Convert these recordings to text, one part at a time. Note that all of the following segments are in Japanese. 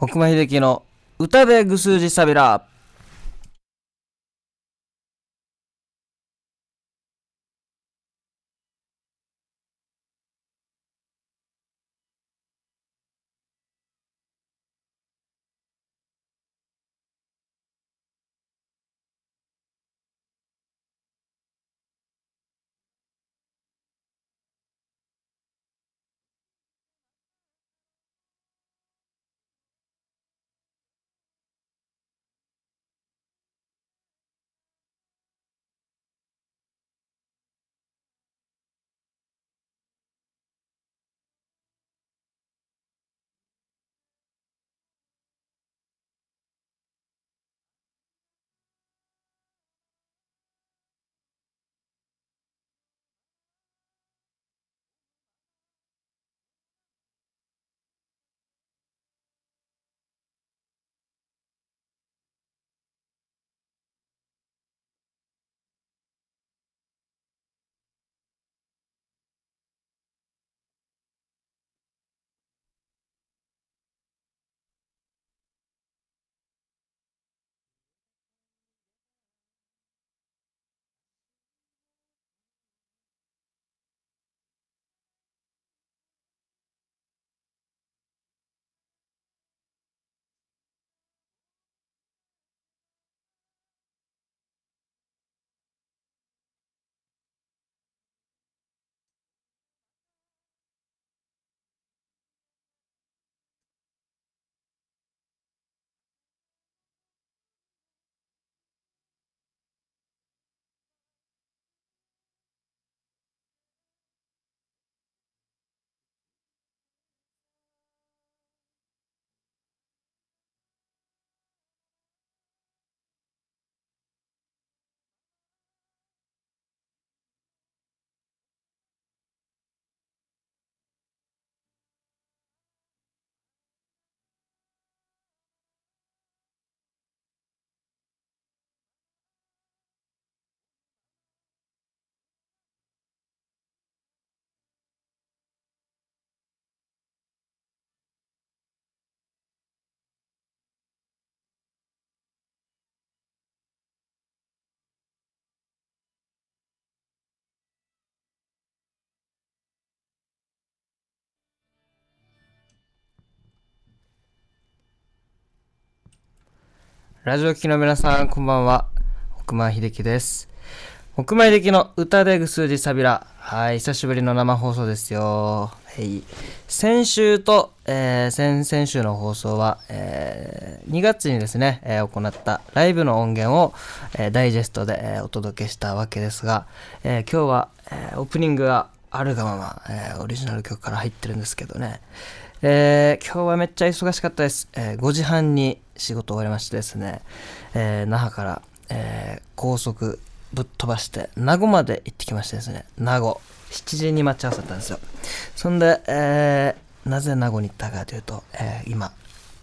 北間秀樹の歌でぐすうじさびらラジオ聴きの皆さん、こんばんは。奥間秀樹です。奥間秀樹の歌でぐすじさびら。はい、久しぶりの生放送ですよ。はい。先週と、えー、先々週の放送は、えー、2月にですね、えー、行ったライブの音源を、えダイジェストで、えお届けしたわけですが、え今日は、えオープニングがあるがまま、えオリジナル曲から入ってるんですけどね、え今日はめっちゃ忙しかったです。え5時半に仕事終わりましてですね、えー、那覇から、えー、高速ぶっ飛ばして、名護まで行ってきましてですね、名護。7時に待ち合わせたんですよ。そんで、えー、なぜ名護に行ったかというと、えー、今、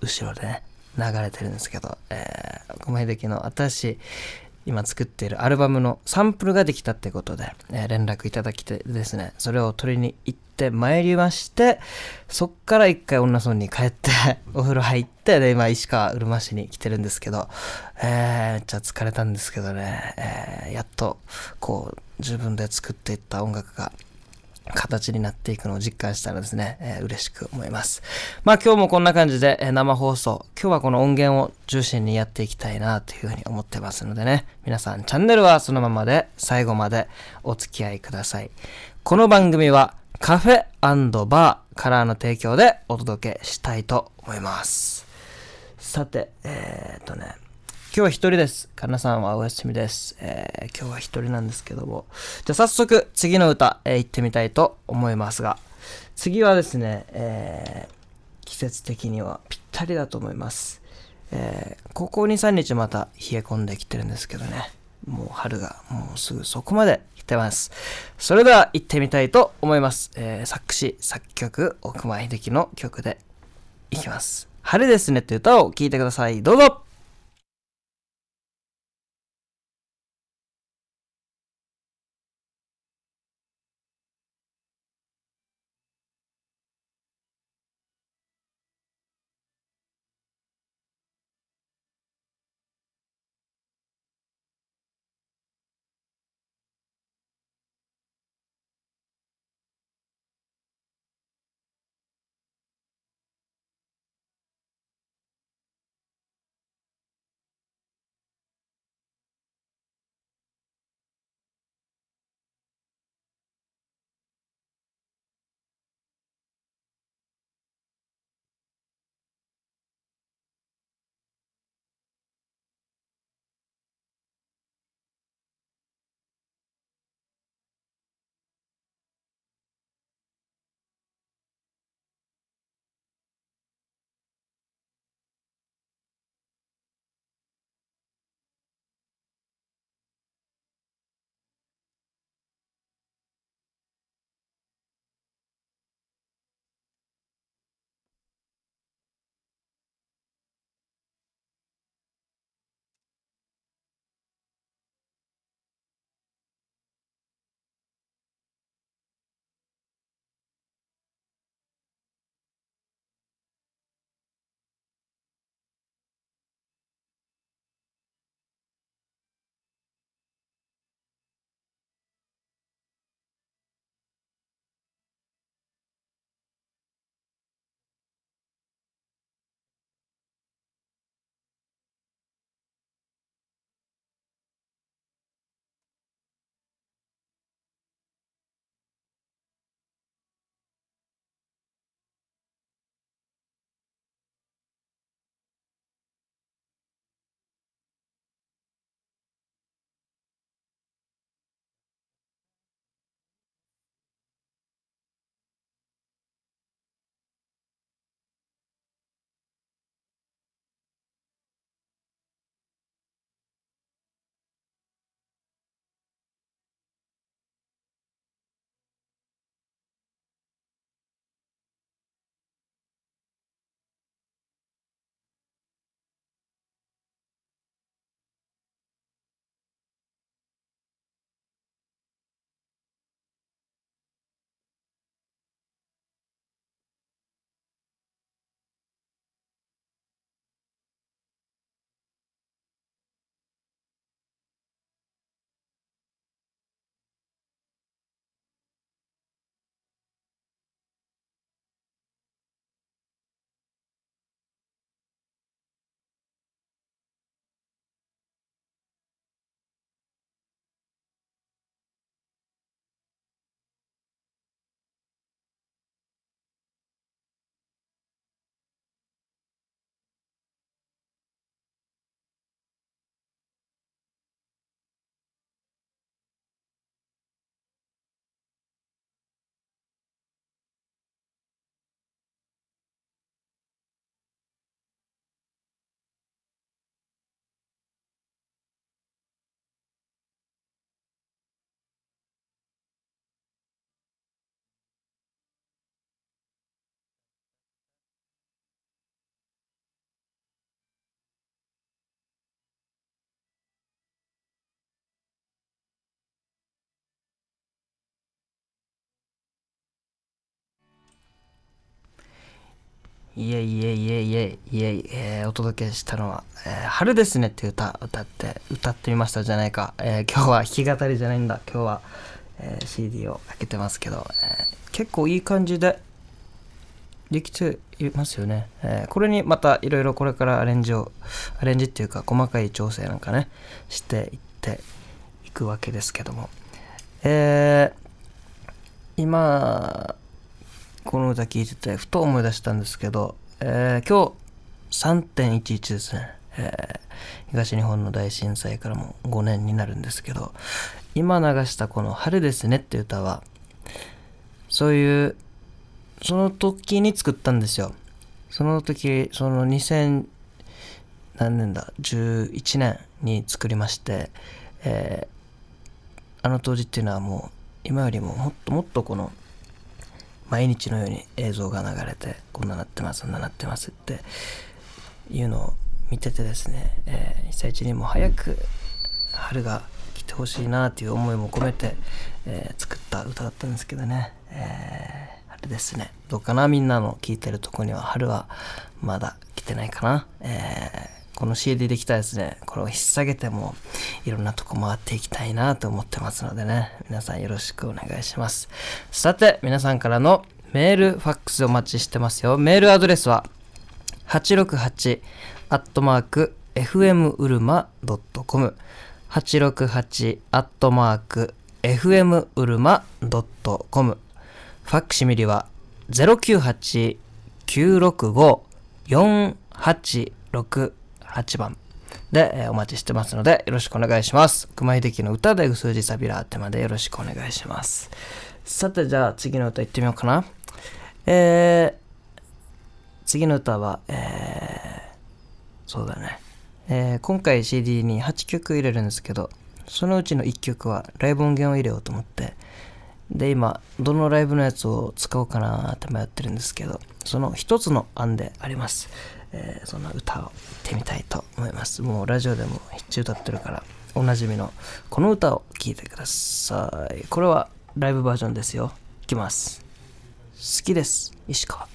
後ろでね、流れてるんですけど、えー、小前的の新しい今作っているアルバムのサンプルができたってことで、えー、連絡いただきてですね、それを取りに行って参りまして、そっから一回女村に帰って お風呂入って、で、今、石川うるま市に来てるんですけど、えー、めっちゃ疲れたんですけどね、えー、やっと、こう、自分で作っていった音楽が、形になっていくのを実感したらですね、えー、嬉しく思います。まあ今日もこんな感じで、え生放送、今日はこの音源を中心にやっていきたいなというふうに思ってますのでね、皆さんチャンネルはそのままで最後までお付き合いください。この番組はカフェバーからの提供でお届けしたいと思います。さて、えー、っとね、今日は一人です。かなさんはお休みです。えー、今日は一人なんですけども。じゃあ早速、次の歌、えー、行ってみたいと思いますが、次はですね、えー、季節的にはぴったりだと思います。えー、ここ2、3日また冷え込んできてるんですけどね。もう春がもうすぐそこまで来てます。それでは行ってみたいと思います。えー、作詞、作曲、奥間秀樹の曲で行きます。春ですねって歌を聴いてください。どうぞいえいえいえいえいえいえー、お届けしたのは、えー、春ですねって歌、歌って、歌ってみましたじゃないか。えー、今日は弾き語りじゃないんだ。今日は、えー、CD を開けてますけど、えー、結構いい感じでできていますよね。えー、これにまたいろいろこれからアレンジを、アレンジっていうか細かい調整なんかね、していっていくわけですけども。えー、今、この歌聴いててふと思い出したんですけど、えー、今日3.11ですね、えー、東日本の大震災からも5年になるんですけど今流したこの「春ですね」って歌はそういうその時に作ったんですよその時その2000何年だ11年に作りまして、えー、あの当時っていうのはもう今よりももっともっとこの毎日のように映像が流れてこんななってますこんななってますっていうのを見ててですね、えー、被災地にも早く春が来てほしいなという思いも込めて、えー、作った歌だったんですけどね、えー、あれですねどうかなみんなの聴いてるとこには春はまだ来てないかな、えーこの CD できたですね、これを引っ提げても、いろんなとこ回っていきたいなと思ってますのでね、皆さんよろしくお願いします。さて、皆さんからのメール、ファックスお待ちしてますよ。メールアドレスは、868アットマーク FM うるま .com 868アットマーク FM うるま .com ファックシミリは098-965-4868 8番で、えー、お待ちしてますので、よろしくお願いします。熊秀樹の歌で数字サビラーテまでよろしくお願いします。さて、じゃあ次の歌いってみようかな。えー、次の歌は、えー、そうだね。えー、今回 CD に8曲入れるんですけど、そのうちの1曲はライブ音源を入れようと思って、で、今、どのライブのやつを使おうかなって迷ってるんですけど、その一つの案であります。えー、そんな歌を言ってみたいと思いますもうラジオでも必中歌ってるからおなじみのこの歌を聴いてくださいこれはライブバージョンですよいきます好きです石川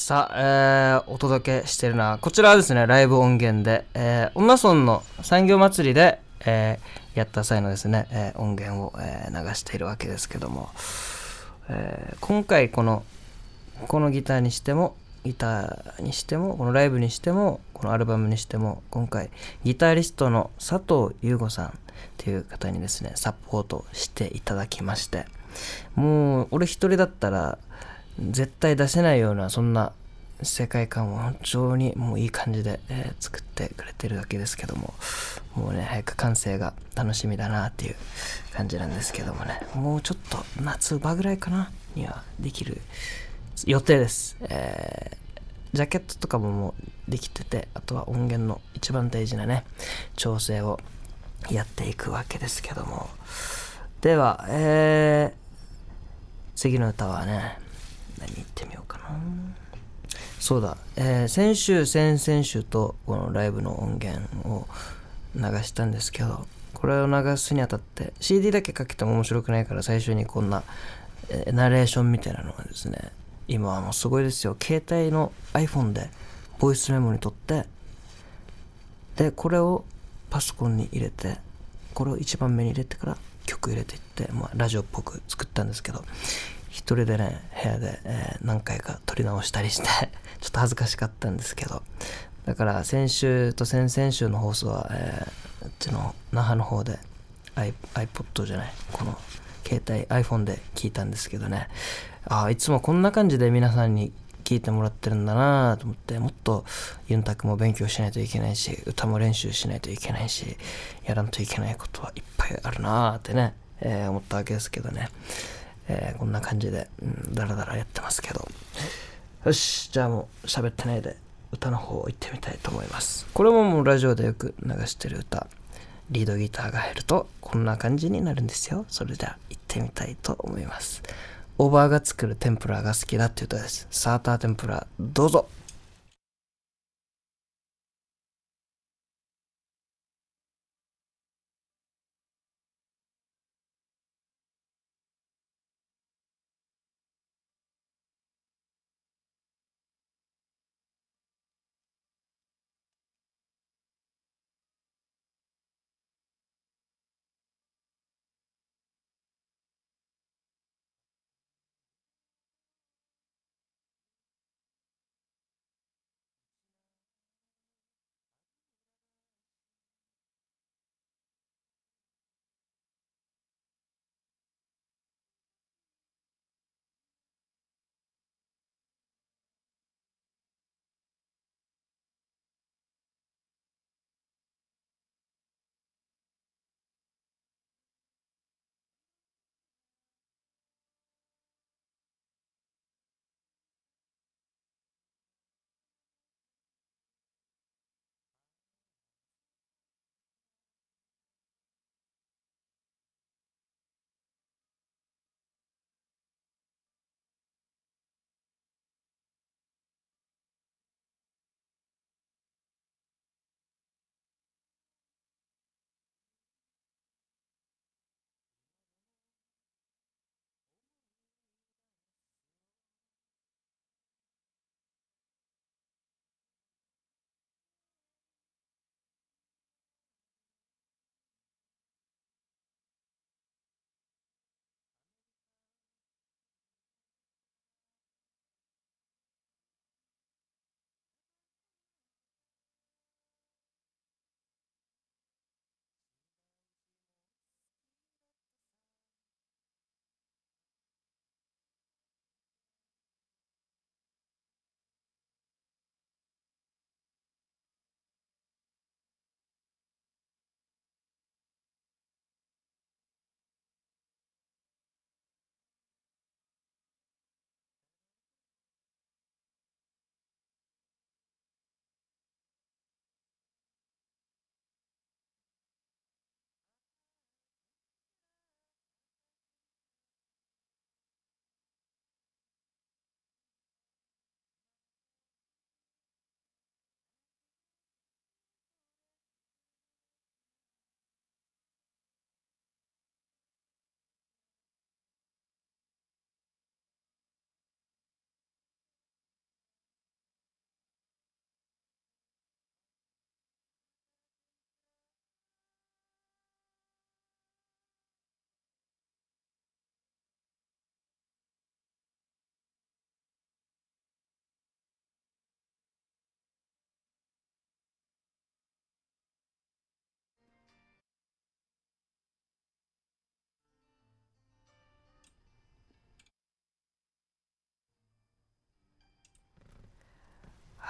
さあ、えー、お届けしてるのは、こちらはですね、ライブ音源で、えー、女村の産業祭りで、えー、やった際のですね、えー、音源を、えー、流しているわけですけども、えー、今回この、このギターにしても、ギターにしても、このライブにしても、このアルバムにしても、今回、ギタリストの佐藤優吾さんっていう方にですね、サポートしていただきまして、もう、俺一人だったら、絶対出せないようなそんな世界観を非常にもういい感じで、えー、作ってくれてるだけですけどももうね早く完成が楽しみだなっていう感じなんですけどもねもうちょっと夏場ぐらいかなにはできる予定です、えー、ジャケットとかももうできててあとは音源の一番大事なね調整をやっていくわけですけどもでは、えー、次の歌はね何言ってみようかなそうだ、えー、先週先々週とこのライブの音源を流したんですけどこれを流すにあたって CD だけかけても面白くないから最初にこんな、えー、ナレーションみたいなのがですね今はもうすごいですよ携帯の iPhone でボイスメモに撮ってでこれをパソコンに入れてこれを一番目に入れてから曲入れていって、まあ、ラジオっぽく作ったんですけど一人でね部屋で、えー、何回か撮り直したりして ちょっと恥ずかしかったんですけどだから先週と先々週の放送は、えー、うちの那覇の方で iPod じゃないこの携帯 iPhone で聞いたんですけどねああいつもこんな感じで皆さんに聞いてもらってるんだなと思ってもっとユンタクも勉強しないといけないし歌も練習しないといけないしやらんといけないことはいっぱいあるなってね、えー、思ったわけですけどねえー、こんな感じで、うん、ダラダラやってますけど。よし、じゃあもう喋ってないで歌の方行ってみたいと思います。これももうラジオでよく流してる歌。リードギターが入るとこんな感じになるんですよ。それでは行ってみたいと思います。オーバーが作る天ぷらが好きだっていう歌です。サーターテプラーどうぞ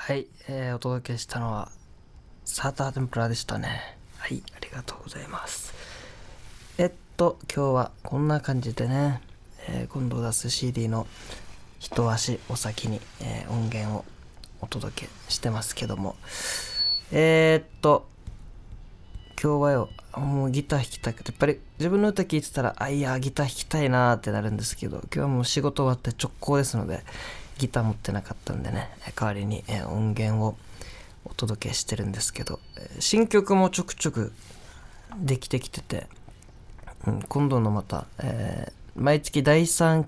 はい、えー、お届けしたのはサーターンプラでしたねはいありがとうございますえっと今日はこんな感じでね、えー、今度出す CD の一足お先に、えー、音源をお届けしてますけどもえー、っと今日はよもうギター弾きたくてやっぱり自分の歌聴いてたらあいやギター弾きたいなーってなるんですけど今日はもう仕事終わって直行ですのでギター持ってなかったんでね代わりに音源をお届けしてるんですけど新曲もちょくちょくできてきてて、うん、今度のまた、えー、毎月第3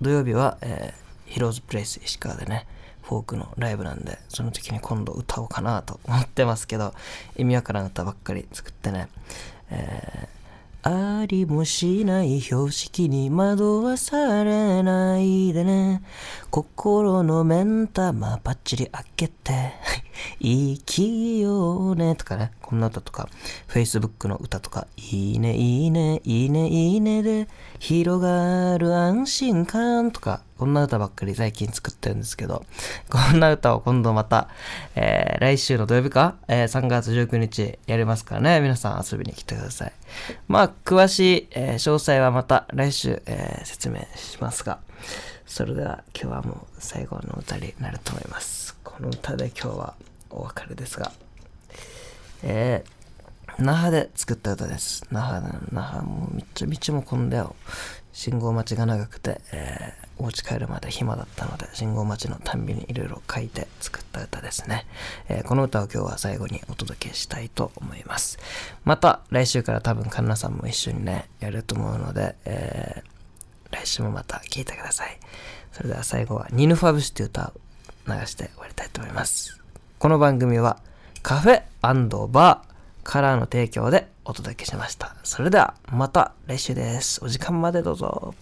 土曜日は、えー、ヒローズプレイス石川でねフォークのライブなんでその時に今度歌おうかなと思ってますけど意味わからん歌ばっかり作ってね、えーありもしない標識に惑わされないでね心の目ん玉パッチリ開けて 生きようねとかね、こんな歌とか、Facebook の歌とか、いいね、いいね、いいね、いいねで広がる安心感とか、こんな歌ばっかり最近作ってるんですけど、こんな歌を今度また、えー、来週の土曜日か、えー、3月19日やりますからね、皆さん遊びに来てください。まあ、詳しい、えー、詳細はまた来週、えー、説明しますが、それでは今日はもう最後の歌になると思いますこの歌で今日はお別れですがえー、那覇で作った歌です那覇の那覇もうめっちゃ道も混んだよ信号待ちが長くて、えー、お家帰るまで暇だったので信号待ちのたんびにいろいろ書いて作った歌ですね、えー、この歌を今日は最後にお届けしたいと思いますまた来週から多分カンナさんも一緒にねやると思うので、えー来週もまた聴いてください。それでは最後はニヌファブシという歌を流して終わりたいと思います。この番組はカフェバーカラーの提供でお届けしました。それではまた来週です。お時間までどうぞ。